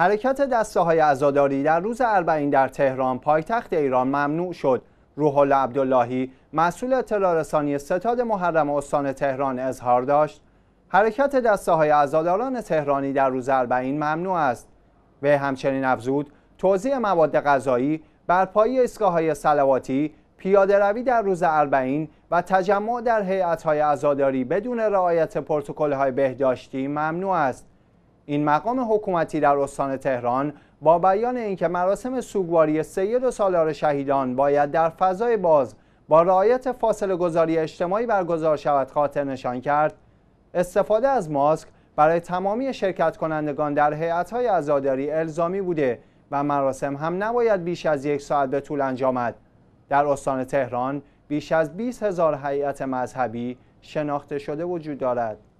حرکت دسته های عزاداری در روز اربعین در تهران پایتخت ایران ممنوع شد. روح الله عبداللهی مسئول اطلاع رسانی ستاد محرم استان تهران اظهار داشت حرکت دسته های عزاداران تهرانی در روز اربعین ممنوع است. و همچنین افزود توضیع مواد غذایی بر پای ایستگاه های سلواتی پیاده روی در روز اربعین و تجمع در هیئت های عزاداری بدون رعایت پروتکل های بهداشتی ممنوع است. این مقام حکومتی در استان تهران با بیان اینکه مراسم سوگواری سید و سالار شهیدان باید در فضای باز با رعایت فاصله گذاری اجتماعی برگزار شود خاطر نشان کرد استفاده از ماسک برای تمامی شرکت کنندگان در های عزاداری الزامی بوده و مراسم هم نباید بیش از یک ساعت به طول انجامد در استان تهران بیش از 20 هزار هیئت مذهبی شناخته شده وجود دارد